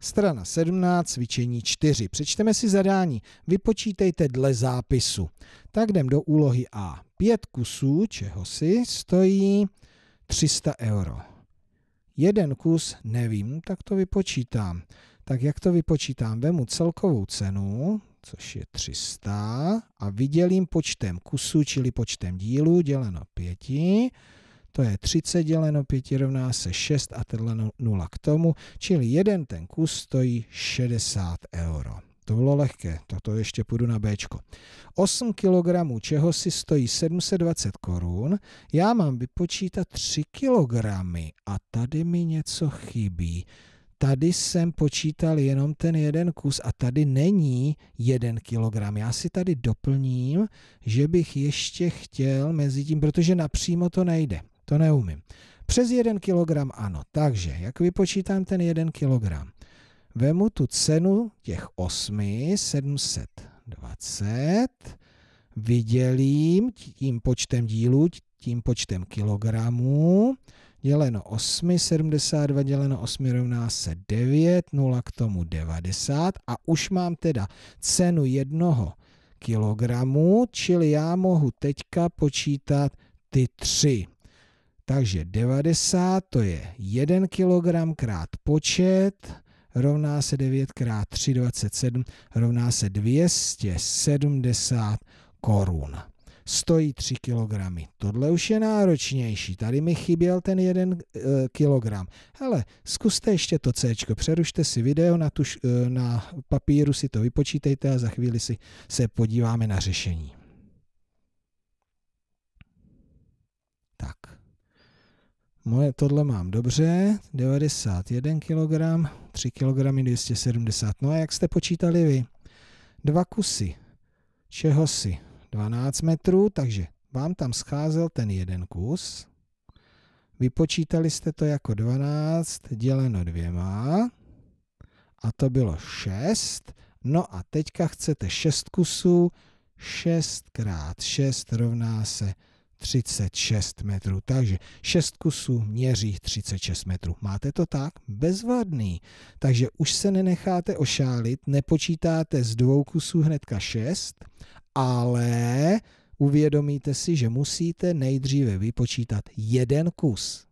Strana 17, cvičení 4. Přečteme si zadání. Vypočítejte dle zápisu. Tak jdem do úlohy A. Pět kusů čeho si stojí 300 euro. Jeden kus nevím, tak to vypočítám. Tak jak to vypočítám? Vemu celkovou cenu, což je 300, a vydělím počtem kusů, čili počtem dílů, děleno pěti to je 30 děleno 5 rovná se 6 a tenhle 0 k tomu, čili jeden ten kus stojí 60 euro. To bylo lehké, toto ještě půjdu na B. 8 kg čeho si stojí 720 korun, já mám vypočítat 3 kg a tady mi něco chybí. Tady jsem počítal jenom ten jeden kus a tady není jeden kilogram. Já si tady doplním, že bych ještě chtěl mezi tím, protože napřímo to nejde. To neumím. Přes 1 kg ano. Takže, jak vypočítám ten 1 kg? Vemu tu cenu těch 8, 720, vydělím tím počtem dílů, tím počtem kilogramů, děleno 8, 72 děleno 8 rovná se 9, 0 k tomu 90 a už mám teda cenu jednoho kilogramu, čili já mohu teďka počítat ty tři takže 90 to je 1 kg krát počet, rovná se 9 krát 3, 27, rovná se 270 korun. Stojí 3 kg. Tohle už je náročnější. Tady mi chyběl ten 1 eh, kg. Hele, zkuste ještě to C. Přerušte si video, na, tuž, eh, na papíru si to vypočítejte a za chvíli si se podíváme na řešení. Moje tohle mám dobře, 91 kg, 3 kg 270. No a jak jste počítali vy? Dva kusy, čeho si? 12 metrů, takže vám tam scházel ten jeden kus. Vypočítali jste to jako 12 děleno dvěma a to bylo 6. No a teďka chcete 6 kusů, 6 krát 6 rovná se 36 metrů. Takže 6 kusů měří 36 metrů. Máte to tak? Bezvadný. Takže už se nenecháte ošálit, nepočítáte z dvou kusů hnedka 6, ale uvědomíte si, že musíte nejdříve vypočítat jeden kus.